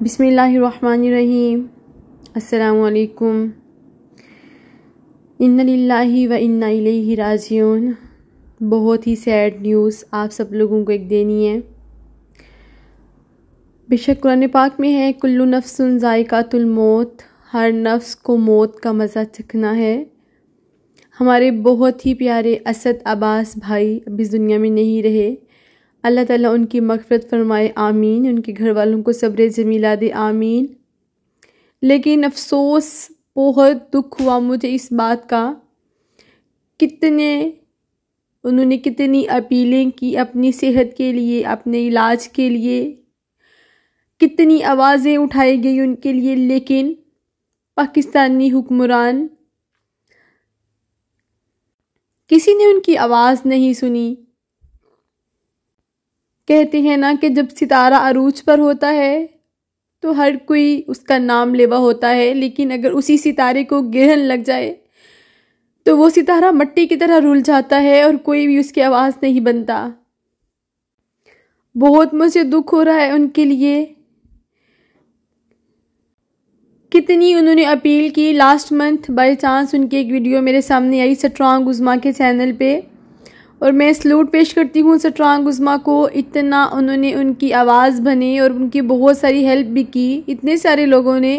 बिसमीम् अल्लाम इन्ना लिल्लाहि व इन्ना इलैहि बहुत ही सैड न्यूज़ आप सब लोगों को एक देनी है बेशक कुरान पाक में है कुल्लु नफ्सन ज़ायक़ातुल मौत हर नफ्स को मौत का मज़ा चखना है हमारे बहुत ही प्यारे असद अब्बास भाई अभी इस दुनिया में नहीं रहे अल्लाह ताला उनकी मगफरत फरमाए आमीन उनके घर वालों को सब्र जमीला दे आमीन लेकिन अफसोस बहुत दुख हुआ मुझे इस बात का कितने उन्होंने कितनी अपीलें की अपनी सेहत के लिए अपने इलाज के लिए कितनी आवाज़ें उठाई गई उनके लिए लेकिन पाकिस्तानी हुक्मरान किसी ने उनकी आवाज़ नहीं सुनी कहते हैं ना कि जब सितारा अरूज पर होता है तो हर कोई उसका नाम लेवा होता है लेकिन अगर उसी सितारे को ग्रहण लग जाए तो वो सितारा मट्टी की तरह रुल जाता है और कोई भी उसकी आवाज़ नहीं बनता बहुत मुझे दुख हो रहा है उनके लिए कितनी उन्होंने अपील की लास्ट मंथ बाय चांस उनकी एक वीडियो मेरे सामने आई स्ट्रॉन्ग उज़मा के चैनल पे और मैं सलूट पेश करती हूँ सट्रांग उज़मा को इतना उन्होंने उनकी आवाज़ बनी और उनकी बहुत सारी हेल्प भी की इतने सारे लोगों ने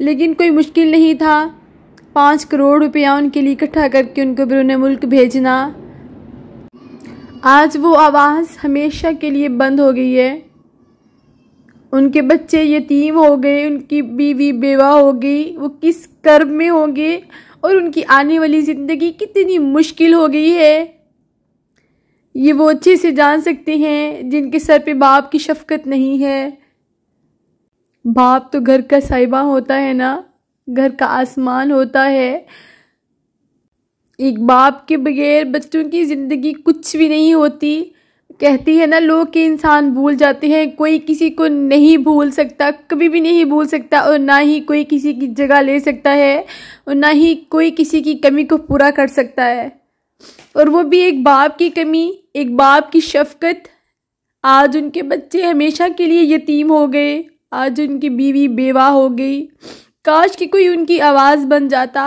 लेकिन कोई मुश्किल नहीं था पाँच करोड़ रुपया उनके लिए इकट्ठा करके उनको बिरून मुल्क भेजना आज वो आवाज़ हमेशा के लिए बंद हो गई है उनके बच्चे यतीम हो गए उनकी बीवी बेवा हो गई वो किस कर्ब में होंगे और उनकी आने वाली ज़िंदगी कितनी मुश्किल हो गई है ये वो अच्छे से जान सकते हैं जिनके सर पे बाप की शफकत नहीं है बाप तो घर का साहिबा होता है ना घर का आसमान होता है एक बाप के बगैर बच्चों की ज़िंदगी कुछ भी नहीं होती कहती है ना लोग के इंसान भूल जाते हैं कोई किसी को नहीं भूल सकता कभी भी नहीं भूल सकता और ना ही कोई किसी की जगह ले सकता है और ना ही कोई किसी की कमी को पूरा कर सकता है और वो भी एक बाप की कमी एक बाप की शफकत आज उनके बच्चे हमेशा के लिए यतीम हो गए आज उनकी बीवी बेवा हो गई काश कि कोई उनकी आवाज़ बन जाता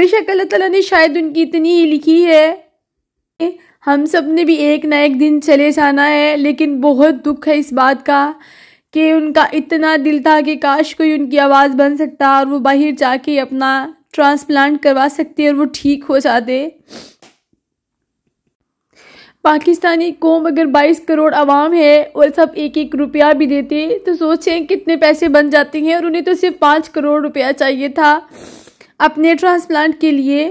बेशक अल्लाह ताला ने शायद उनकी इतनी ही लिखी है हम सब ने भी एक ना एक दिन चले जाना है लेकिन बहुत दुख है इस बात का कि उनका इतना दिल था कि काश कोई उनकी आवाज़ बन सकता और वो बाहर जाके अपना ट्रांसप्लांट करवा सकते और वो ठीक हो जाते पाकिस्तानी कौम अगर 22 करोड़ आवाम है और सब एक एक रुपया भी देते तो सोचें कितने पैसे बन जाते हैं और उन्हें तो सिर्फ पाँच करोड़ रुपया चाहिए था अपने ट्रांसप्लांट के लिए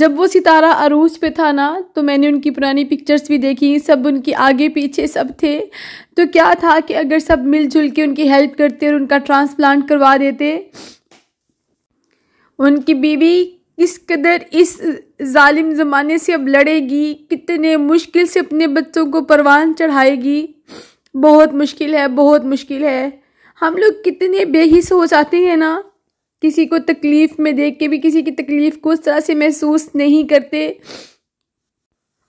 जब वो सितारा अरूज पे था ना तो मैंने उनकी पुरानी पिक्चर्स भी देखी सब उनके आगे पीछे सब थे तो क्या था कि अगर सब मिलजुल के उनकी हेल्प करते और उनका ट्रांसप्लांट करवा देते उनकी बीवी किस कदर इस जालिम ज़माने से अब लड़ेगी कितने मुश्किल से अपने बच्चों को परवान चढ़ाएगी बहुत मुश्किल है बहुत मुश्किल है हम लोग कितने बेहिस हो जाते हैं ना किसी को तकलीफ़ में देख के भी किसी की तकलीफ़ को उस तरह से महसूस नहीं करते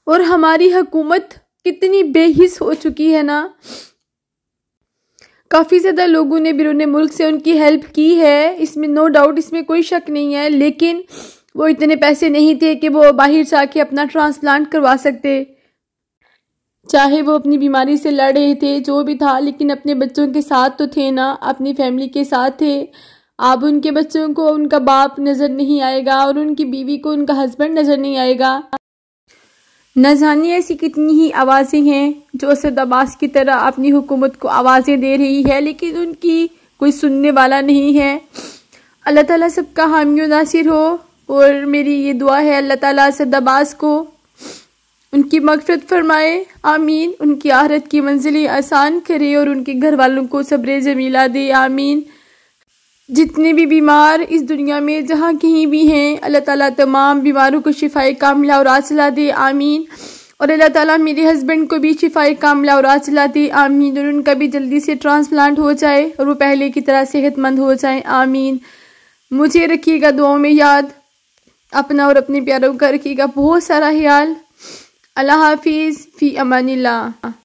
और हमारी हकूमत कितनी बेहिस हो चुकी है ना काफ़ी ज़्यादा लोगों ने बिरून मुल्क से उनकी हेल्प की है इसमें नो डाउट इसमें कोई शक नहीं है लेकिन वो इतने पैसे नहीं थे कि वो बाहर जाके अपना ट्रांसप्लांट करवा सकते चाहे वो अपनी बीमारी से लड़ रहे थे जो भी था लेकिन अपने बच्चों के साथ तो थे ना अपनी फैमिली के साथ थे अब उनके बच्चों को उनका बाप नज़र नहीं आएगा और उनकी बीवी को उनका हस्बैंड नज़र नहीं आएगा न जाने ऐसी कितनी ही आवाज़ें हैं जो असद अब्बास की तरह अपनी हुकूमत को आवाज़ें दे रही है लेकिन उनकी कोई सुनने वाला नहीं है अल्लाह ताला सबका हामी नासिर हो और मेरी ये दुआ है अल्लाह ताला दबास को उनकी मगफरत फरमाए आमीन उनकी आहरत की मंजिलें आसान करे और उनके घर वालों को सब्र जमीला दे आमीन जितने भी बीमार इस दुनिया में जहाँ कहीं भी हैं अल्लाह ताला तमाम बीमारों को शिफाए कामला और आसला दे आमीन और अल्लाह ताला मेरे हस्बैंड को भी शिफाए कामला और आसला दे आमीन और उनका भी जल्दी से ट्रांसप्लांट हो जाए और वो पहले की तरह सेहतमंद हो जाए आमीन मुझे रखिएगा दुआओं में याद अपना और अपने प्यारों का रखिएगा बहुत सारा ख्याल अल्लाह हाफिज़ फ़ी अमानिल्ला